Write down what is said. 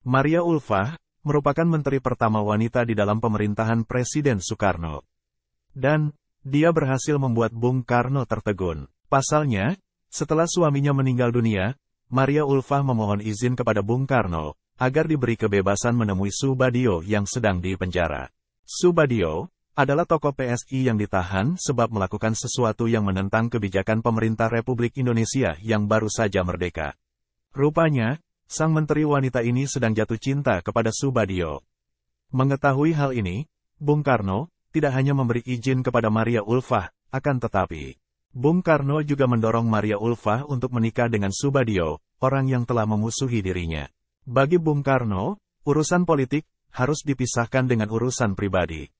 Maria Ulfa, merupakan menteri pertama wanita di dalam pemerintahan Presiden Soekarno. Dan, dia berhasil membuat Bung Karno tertegun. Pasalnya, setelah suaminya meninggal dunia, Maria Ulfa memohon izin kepada Bung Karno, agar diberi kebebasan menemui Subadio yang sedang di penjara. Subadio, adalah tokoh PSI yang ditahan sebab melakukan sesuatu yang menentang kebijakan pemerintah Republik Indonesia yang baru saja merdeka. Rupanya, Sang menteri wanita ini sedang jatuh cinta kepada Subadio. Mengetahui hal ini, Bung Karno tidak hanya memberi izin kepada Maria Ulfa, akan tetapi Bung Karno juga mendorong Maria Ulfa untuk menikah dengan Subadio, orang yang telah memusuhi dirinya. Bagi Bung Karno, urusan politik harus dipisahkan dengan urusan pribadi.